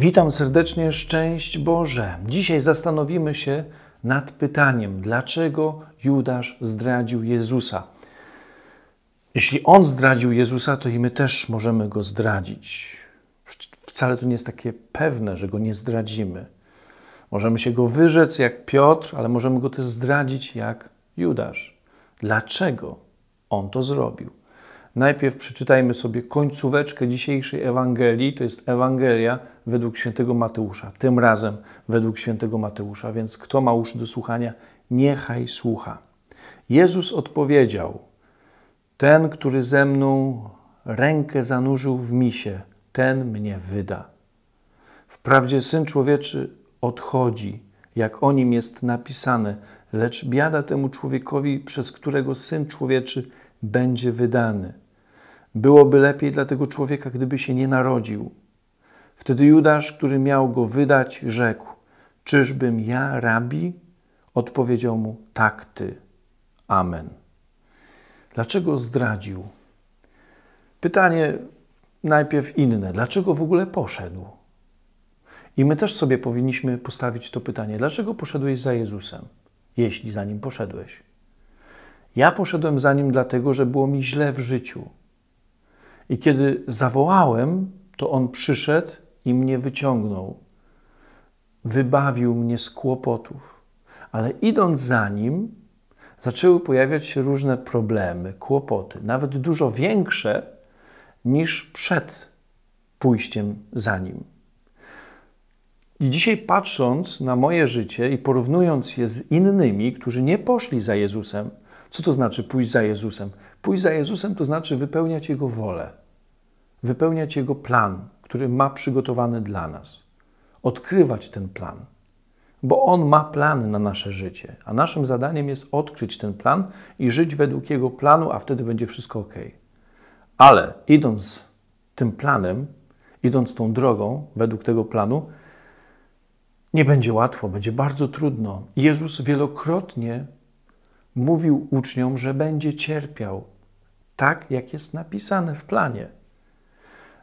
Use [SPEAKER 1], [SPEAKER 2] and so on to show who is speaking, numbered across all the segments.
[SPEAKER 1] Witam serdecznie, szczęść Boże. Dzisiaj zastanowimy się nad pytaniem, dlaczego Judasz zdradził Jezusa. Jeśli on zdradził Jezusa, to i my też możemy go zdradzić. Wcale to nie jest takie pewne, że go nie zdradzimy. Możemy się go wyrzec jak Piotr, ale możemy go też zdradzić jak Judasz. Dlaczego on to zrobił? Najpierw przeczytajmy sobie końcóweczkę dzisiejszej Ewangelii, to jest Ewangelia według świętego Mateusza, tym razem według świętego Mateusza, więc kto ma uszy do słuchania, niechaj słucha. Jezus odpowiedział: Ten, który ze mną rękę zanurzył w misie, ten mnie wyda. Wprawdzie syn człowieczy odchodzi, jak o nim jest napisane, lecz biada temu człowiekowi, przez którego syn człowieczy będzie wydany. Byłoby lepiej dla tego człowieka, gdyby się nie narodził. Wtedy Judasz, który miał go wydać, rzekł: Czyżbym ja, rabi? Odpowiedział mu: Tak, ty. Amen. Dlaczego zdradził? Pytanie najpierw inne: dlaczego w ogóle poszedł? I my też sobie powinniśmy postawić to pytanie: dlaczego poszedłeś za Jezusem, jeśli za nim poszedłeś? Ja poszedłem za nim dlatego, że było mi źle w życiu, i kiedy zawołałem, to on przyszedł i mnie wyciągnął. Wybawił mnie z kłopotów. Ale idąc za nim, zaczęły pojawiać się różne problemy, kłopoty, nawet dużo większe niż przed pójściem za nim. I dzisiaj, patrząc na moje życie i porównując je z innymi, którzy nie poszli za Jezusem, co to znaczy pójść za Jezusem? Pójść za Jezusem to znaczy wypełniać Jego wolę, wypełniać Jego plan, który ma przygotowany dla nas, odkrywać ten plan, bo On ma plan na nasze życie, a naszym zadaniem jest odkryć ten plan i żyć według Jego planu, a wtedy będzie wszystko ok. Ale idąc tym planem, idąc tą drogą według tego planu, nie będzie łatwo, będzie bardzo trudno. Jezus wielokrotnie mówił uczniom, że będzie cierpiał, tak jak jest napisane w planie,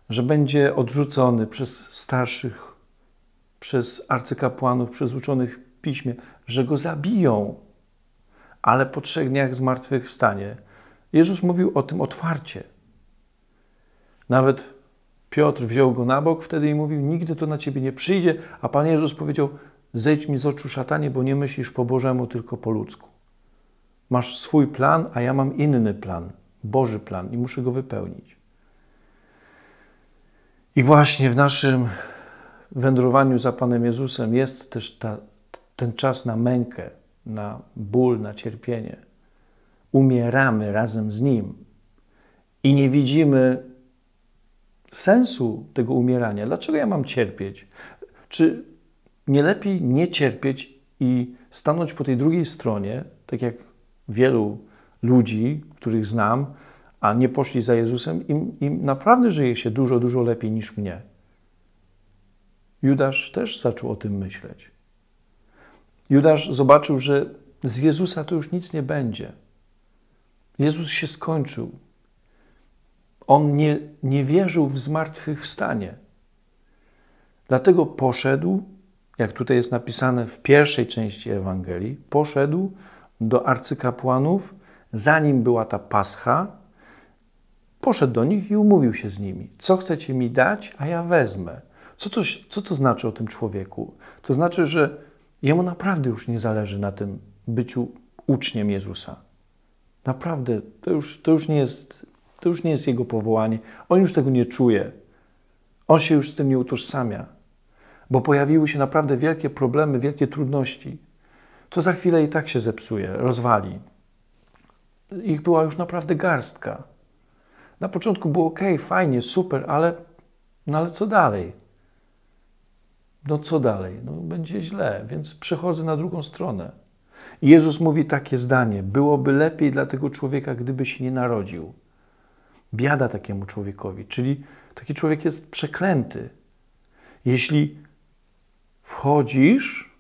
[SPEAKER 1] że będzie odrzucony przez starszych, przez arcykapłanów, przez uczonych w piśmie, że go zabiją, ale po trzech dniach zmartwychwstanie. Jezus mówił o tym otwarcie. Nawet Piotr wziął go na bok wtedy i mówił: Nigdy to na ciebie nie przyjdzie. A Pan Jezus powiedział: Zejdź mi z oczu szatanie, bo nie myślisz po Bożemu, tylko po ludzku. Masz swój plan, a ja mam inny plan, Boży plan i muszę go wypełnić. I właśnie w naszym wędrowaniu za Panem Jezusem jest też ta, ten czas na mękę, na ból, na cierpienie. Umieramy razem z Nim i nie widzimy sensu tego umierania. Dlaczego ja mam cierpieć? Czy nie lepiej nie cierpieć i stanąć po tej drugiej stronie, tak jak wielu ludzi, których znam, a nie poszli za Jezusem, im, im naprawdę żyje się dużo, dużo lepiej niż mnie. Judasz też zaczął o tym myśleć. Judasz zobaczył, że z Jezusa to już nic nie będzie. Jezus się skończył. On nie, nie wierzył w zmartwychwstanie. Dlatego poszedł, jak tutaj jest napisane w pierwszej części Ewangelii, poszedł, do arcykapłanów, zanim była ta pascha, poszedł do nich i umówił się z nimi. Co chcecie mi dać, a ja wezmę. Co to, co to znaczy o tym człowieku? To znaczy, że jemu naprawdę już nie zależy na tym byciu uczniem Jezusa. Naprawdę, to już, to już, nie, jest, to już nie jest jego powołanie. On już tego nie czuje. On się już z tym nie utożsamia, bo pojawiły się naprawdę wielkie problemy, wielkie trudności to za chwilę i tak się zepsuje, rozwali. Ich była już naprawdę garstka. Na początku było ok, fajnie, super, ale, no ale co dalej? No co dalej? No będzie źle, więc przechodzę na drugą stronę. Jezus mówi takie zdanie: Byłoby lepiej dla tego człowieka, gdyby się nie narodził. Biada takiemu człowiekowi, czyli taki człowiek jest przeklęty. Jeśli wchodzisz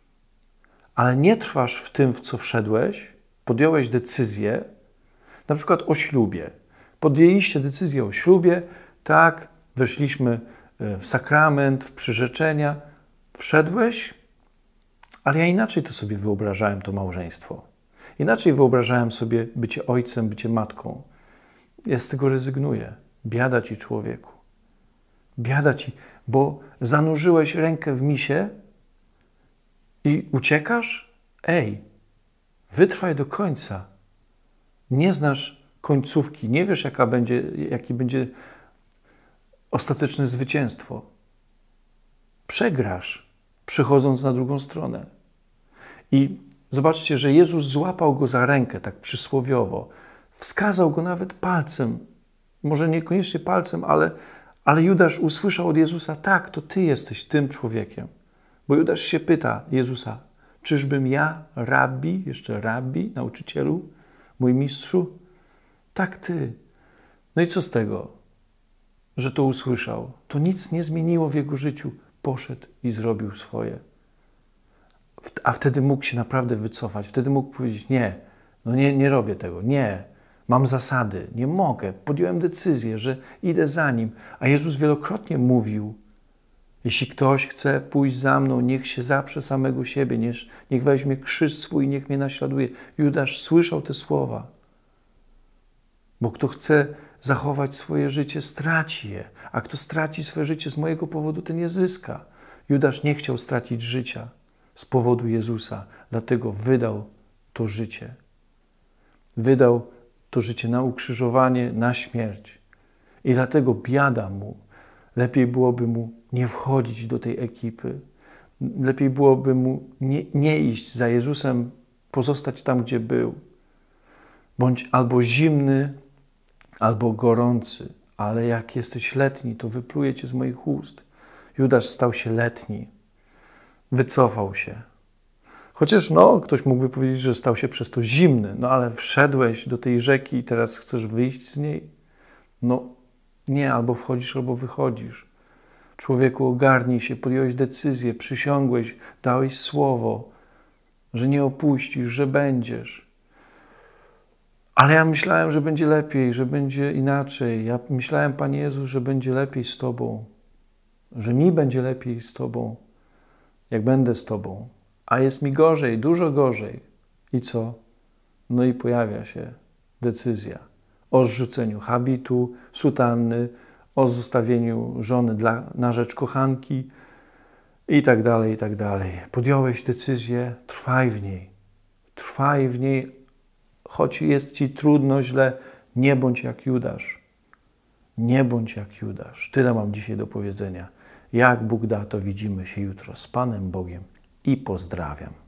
[SPEAKER 1] ale nie trwasz w tym, w co wszedłeś, podjąłeś decyzję, na przykład o ślubie. Podjęliście decyzję o ślubie, tak, weszliśmy e, w sakrament, w przyrzeczenia, wszedłeś, ale ja inaczej to sobie wyobrażałem to małżeństwo. Inaczej wyobrażałem sobie bycie ojcem, bycie matką. Ja z tego rezygnuję. Biada ci człowieku. Biada ci, bo zanurzyłeś rękę w misie, i uciekasz? Ej, wytrwaj do końca. Nie znasz końcówki, nie wiesz, jaka będzie, jaki będzie ostateczne zwycięstwo. Przegrasz, przychodząc na drugą stronę. I zobaczcie, że Jezus złapał go za rękę, tak przysłowiowo. Wskazał go nawet palcem. Może niekoniecznie palcem, ale, ale Judasz usłyszał od Jezusa: Tak, to ty jesteś tym człowiekiem. Bo Judasz się pyta Jezusa, czyżbym ja, rabbi, jeszcze rabbi, nauczycielu, mój mistrzu? Tak ty. No i co z tego, że to usłyszał? To nic nie zmieniło w jego życiu. Poszedł i zrobił swoje. A wtedy mógł się naprawdę wycofać. Wtedy mógł powiedzieć: Nie, no nie, nie robię tego, nie. Mam zasady, nie mogę. Podjąłem decyzję, że idę za nim. A Jezus wielokrotnie mówił, jeśli ktoś chce pójść za mną, niech się zaprze samego siebie, niech, niech weźmie krzyż swój i niech mnie naśladuje. Judasz słyszał te słowa. Bo kto chce zachować swoje życie, straci je, a kto straci swoje życie z mojego powodu, ten je zyska. Judasz nie chciał stracić życia z powodu Jezusa, dlatego wydał to życie. Wydał to życie na ukrzyżowanie, na śmierć. I dlatego biada mu, Lepiej byłoby mu nie wchodzić do tej ekipy. Lepiej byłoby mu nie, nie iść za Jezusem, pozostać tam, gdzie był. Bądź albo zimny, albo gorący, ale jak jesteś letni, to wypluje cię z moich ust. Judasz stał się letni, wycofał się. Chociaż no, ktoś mógłby powiedzieć, że stał się przez to zimny, no ale wszedłeś do tej rzeki i teraz chcesz wyjść z niej. No, nie, albo wchodzisz, albo wychodzisz. Człowieku, ogarnij się, podjąłeś decyzję, przysiągłeś, dałeś słowo, że nie opuścisz, że będziesz. Ale ja myślałem, że będzie lepiej, że będzie inaczej. Ja myślałem, Panie Jezu, że będzie lepiej z Tobą, że mi będzie lepiej z Tobą, jak będę z Tobą. A jest mi gorzej, dużo gorzej. I co? No i pojawia się decyzja o zrzuceniu habitu, sutanny, o zostawieniu żony dla, na rzecz kochanki i tak dalej, i tak dalej. Podjąłeś decyzję, trwaj w niej. Trwaj w niej, choć jest ci trudno, źle, nie bądź jak Judasz. Nie bądź jak Judasz. Tyle mam dzisiaj do powiedzenia. Jak Bóg da, to widzimy się jutro z Panem Bogiem i pozdrawiam.